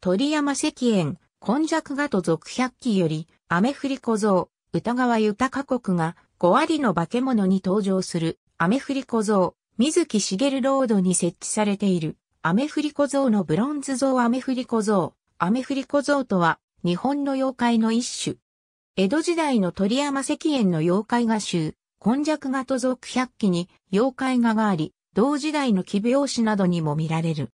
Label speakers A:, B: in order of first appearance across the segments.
A: 鳥山石燕、今弱画と続百鬼より、雨降り小僧、歌川豊国が、五割の化け物に登場する、雨降り小僧、水木しげるロードに設置されている、雨降り小僧のブロンズ像雨降り小僧、雨降り小僧とは、日本の妖怪の一種。江戸時代の鳥山石燕の妖怪画集、今弱画と続百鬼に妖怪画があり、同時代の奇病師などにも見られる。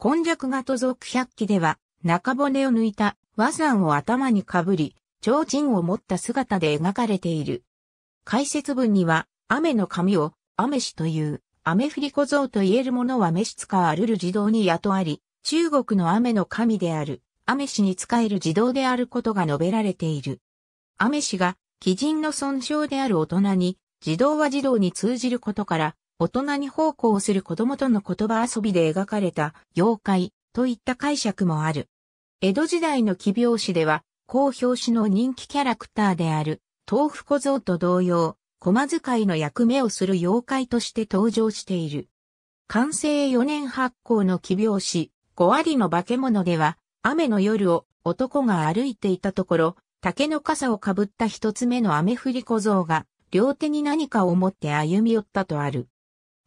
A: 根弱画と続百鬼では、中骨を抜いた和山を頭にかぶり、超人を持った姿で描かれている。解説文には、雨の神を、雨師という、雨降り小僧と言えるものは召使わるる児童に雇わり、中国の雨の神である、雨師に仕える児童であることが述べられている。雨師が、鬼人の損傷である大人に、児童は児童に通じることから、大人に奉公する子供との言葉遊びで描かれた妖怪、といった解釈もある。江戸時代の奇病師では、公表紙の人気キャラクターである、豆腐小僧と同様、駒使いの役目をする妖怪として登場している。完成4年発行の奇病師、5割の化け物では、雨の夜を男が歩いていたところ、竹の傘をかぶった一つ目の雨降り小僧が、両手に何かを持って歩み寄ったとある。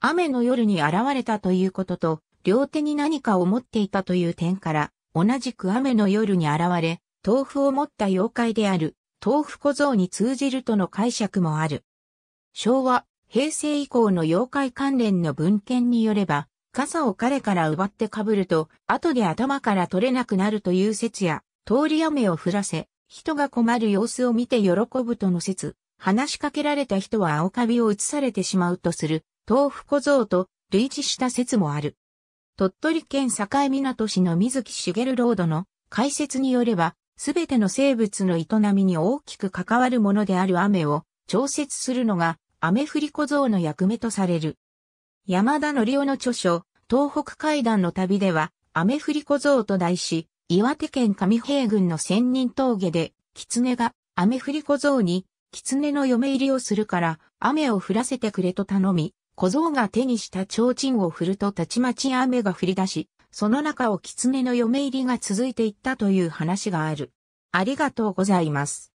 A: 雨の夜に現れたということと、両手に何かを持っていたという点から、同じく雨の夜に現れ、豆腐を持った妖怪である、豆腐小僧に通じるとの解釈もある。昭和、平成以降の妖怪関連の文献によれば、傘を彼から奪って被ると、後で頭から取れなくなるという説や、通り雨を降らせ、人が困る様子を見て喜ぶとの説、話しかけられた人は青カビを移されてしまうとする、豆腐小僧と類似した説もある。鳥取県境港市の水木しげるロードの解説によれば、すべての生物の営みに大きく関わるものである雨を調節するのが雨降り小僧の役目とされる。山田則夫の著書、東北海岸の旅では、雨降り小僧と題し、岩手県上平郡の仙人峠で、狐が雨降り小僧に、狐の嫁入りをするから、雨を降らせてくれと頼み、小僧が手にした提灯を振るとたちまち雨が降り出し、その中を狐の嫁入りが続いていったという話がある。ありがとうございます。